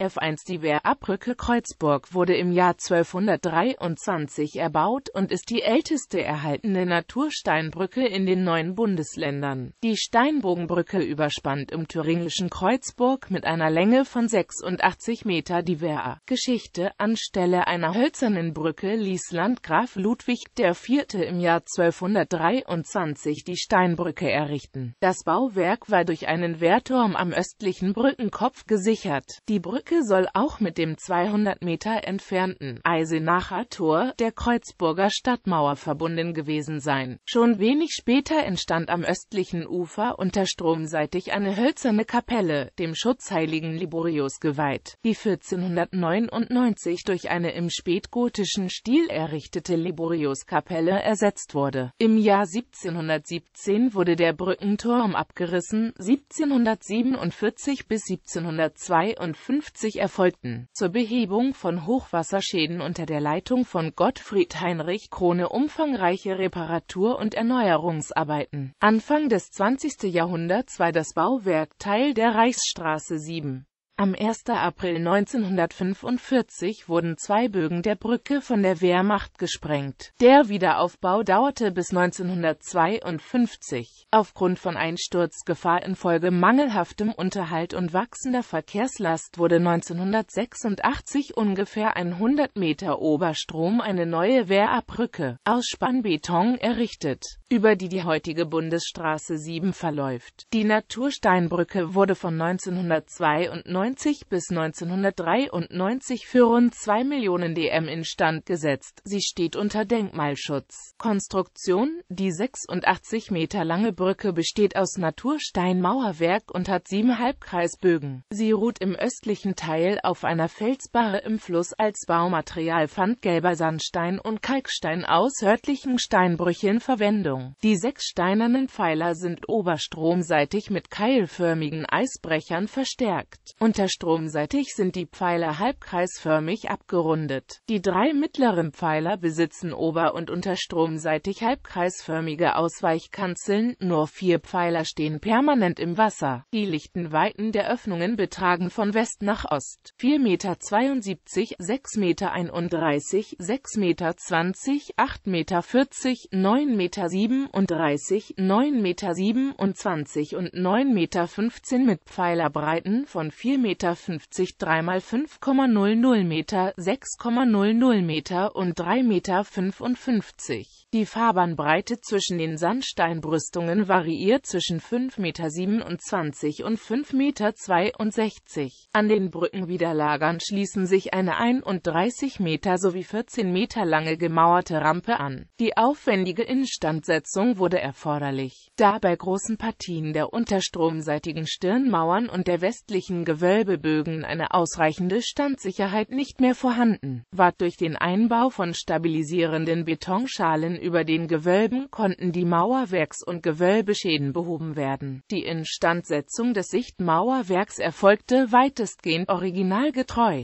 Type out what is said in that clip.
F1 Die Wehrabbrücke Kreuzburg wurde im Jahr 1223 erbaut und ist die älteste erhaltene Natursteinbrücke in den neuen Bundesländern. Die Steinbogenbrücke überspannt im thüringischen Kreuzburg mit einer Länge von 86 Meter die Wehr. Geschichte Anstelle einer hölzernen Brücke ließ Landgraf Ludwig IV. im Jahr 1223 die Steinbrücke errichten. Das Bauwerk war durch einen Wehrturm am östlichen Brückenkopf gesichert. Die Brücke Strecke soll auch mit dem 200 Meter entfernten Eisenacher Tor der Kreuzburger Stadtmauer verbunden gewesen sein. Schon wenig später entstand am östlichen Ufer unterstromseitig eine hölzerne Kapelle, dem Schutzheiligen Liborius geweiht, die 1499 durch eine im spätgotischen Stil errichtete Liboriuskapelle ersetzt wurde. Im Jahr 1717 wurde der Brückenturm abgerissen, 1747 bis 1752 1970 erfolgten. Zur Behebung von Hochwasserschäden unter der Leitung von Gottfried Heinrich Krone umfangreiche Reparatur- und Erneuerungsarbeiten. Anfang des 20. Jahrhunderts war das Bauwerk Teil der Reichsstraße 7. Am 1. April 1945 wurden zwei Bögen der Brücke von der Wehrmacht gesprengt. Der Wiederaufbau dauerte bis 1952. Aufgrund von Einsturzgefahr infolge mangelhaftem Unterhalt und wachsender Verkehrslast wurde 1986 ungefähr 100 Meter Oberstrom eine neue Wehrabbrücke aus Spannbeton errichtet über die die heutige Bundesstraße 7 verläuft. Die Natursteinbrücke wurde von 1992 bis 1993 für rund 2 Millionen DM instand gesetzt. Sie steht unter Denkmalschutz. Konstruktion Die 86 Meter lange Brücke besteht aus Natursteinmauerwerk und hat sieben Halbkreisbögen. Sie ruht im östlichen Teil auf einer Felsbarre im Fluss als Baumaterial fand gelber Sandstein und Kalkstein aus örtlichen Steinbrüchen Verwendung. Verbindung. Die sechs steinernen Pfeiler sind oberstromseitig mit keilförmigen Eisbrechern verstärkt. Unterstromseitig sind die Pfeiler halbkreisförmig abgerundet. Die drei mittleren Pfeiler besitzen ober- und unterstromseitig halbkreisförmige Ausweichkanzeln, nur vier Pfeiler stehen permanent im Wasser. Die lichten Weiten der Öffnungen betragen von West nach Ost 4,72 Meter, 6,31 Meter, 6,20 Meter, 8,40 Meter, 9,7 Meter 37, 9,27 Meter und 9,15 Meter mit Pfeilerbreiten von 4,50 Meter 3 x 5,00 Meter, 6,00 Meter und 3,55 Meter die Fahrbahnbreite zwischen den Sandsteinbrüstungen variiert zwischen 5,27 Meter und 5,62 Meter. An den Brückenwiderlagern schließen sich eine 31 Meter sowie 14 Meter lange gemauerte Rampe an. Die aufwendige Instandsetzung wurde erforderlich, da bei großen Partien der unterstromseitigen Stirnmauern und der westlichen Gewölbebögen eine ausreichende Standsicherheit nicht mehr vorhanden ward Durch den Einbau von stabilisierenden Betonschalen über den Gewölben konnten die Mauerwerks- und Gewölbeschäden behoben werden. Die Instandsetzung des Sichtmauerwerks erfolgte weitestgehend originalgetreu